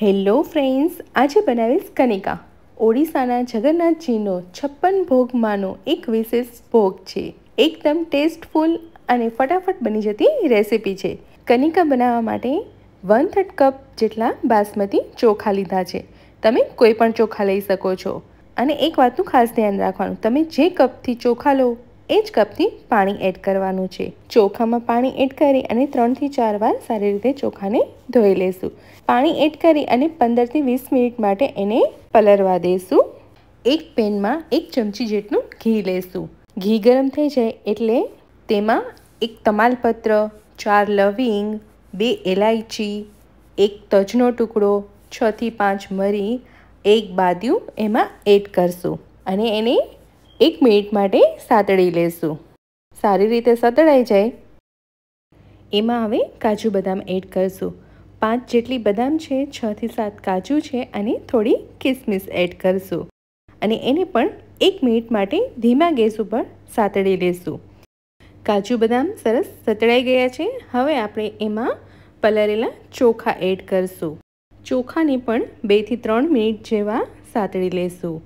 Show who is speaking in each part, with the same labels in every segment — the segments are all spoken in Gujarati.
Speaker 1: હેલો ફ્રેન્ડ્સ આજે બનાવીશ કનિકા ઓડિશાના જગન્નાથજીનો છપ્પન ભોગમાંનો એક વિશેષ ભોગ છે એકદમ ટેસ્ટફુલ અને ફટાફટ બની જતી રેસીપી છે કનિકા બનાવવા માટે વન થર્ડ કપ જેટલા બાસમતી ચોખા લીધા છે તમે કોઈ પણ ચોખા લઈ શકો છો અને એક વાતનું ખાસ ધ્યાન રાખવાનું તમે જે કપથી ચોખા લો એ જ કપથી પાણી એડ કરવાનું છે ચોખામાં પાણી એડ કરી અને ત્રણથી ચાર વાર સારી રીતે ચોખાને ધોઈ લઈશું પાણી એડ કરી અને પંદરથી વીસ મિનિટ માટે એને પલરવા દઈશું એક પેનમાં એક ચમચી જેટલું ઘી લઈશું ઘી ગરમ થઈ જાય એટલે તેમાં એક તમાલપત્ર ચાર લવિંગ બે એલાયચી એક તજનો ટુકડો છથી પાંચ મરી એક બાદ્યું એમાં એડ કરશું અને એને એક મિનિટ માટે સાતળી લેશું સારી રીતે સતળાઈ જાય એમાં હવે કાજુ બદામ એડ કરશું પાંચ જેટલી બદામ છે છથી સાત કાજુ છે અને થોડી કિસમિસ એડ કરશું અને એને પણ એક મિનિટ માટે ધીમા ગેસ ઉપર સાતળી લેશું કાજુ બદામ સરસ સતળાઈ ગયા છે હવે આપણે એમાં પલારેલા ચોખા એડ કરશું ચોખાને પણ બેથી ત્રણ મિનિટ જેવા સાતળી લેશું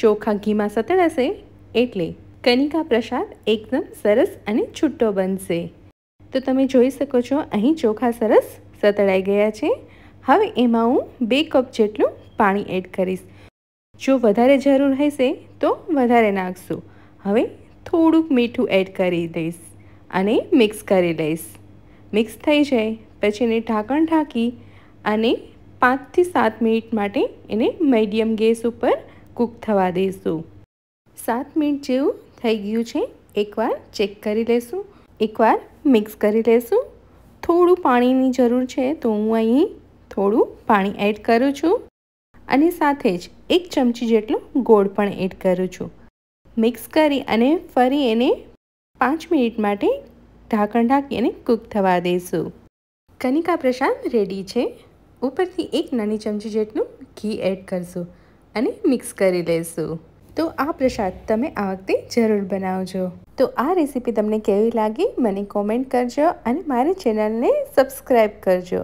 Speaker 1: ચોખા ઘીમાં સતળાશે એટલે કનિકા પ્રસાદ એકદમ સરસ અને છૂટો બનશે તો તમે જોઈ શકો છો અહીં ચોખા સરસ સતળાઈ ગયા છે હવે એમાં હું બે કપ જેટલું પાણી એડ કરીશ જો વધારે જરૂર હશે તો વધારે નાખશું હવે થોડુંક મીઠું એડ કરી દઈશ અને મિક્સ કરી લઈશ મિક્સ થઈ જાય પછી એને ઢાંકણ ઢાંકી અને પાંચથી સાત મિનિટ માટે એને મીડિયમ ગેસ ઉપર કૂક થવા દઈશું સાત મિનિટ જેવું થઈ ગયું છે એકવાર ચેક કરી લેશું એકવાર મિક્સ કરી લેશું થોડું પાણીની જરૂર છે તો હું અહીં થોડું પાણી એડ કરું છું અને સાથે જ એક ચમચી જેટલું ગોળ પણ એડ કરું છું મિક્સ કરી અને ફરી એને પાંચ મિનિટ માટે ઢાંકણ ઢાંકી અને કૂક થવા દઈશું કનિકા પ્રસાદ રેડી છે ઉપરથી એક નાની ચમચી જેટલું ઘી એડ કરશું અને મિક્સ કરી લઈશું તો આ પ્રસાદ તમે આ વખતે જરૂર બનાવજો તો આ રેસીપી તમને કેવી લાગી મને કોમેન્ટ કરજો અને મારી ચેનલને સબસ્ક્રાઈબ કરજો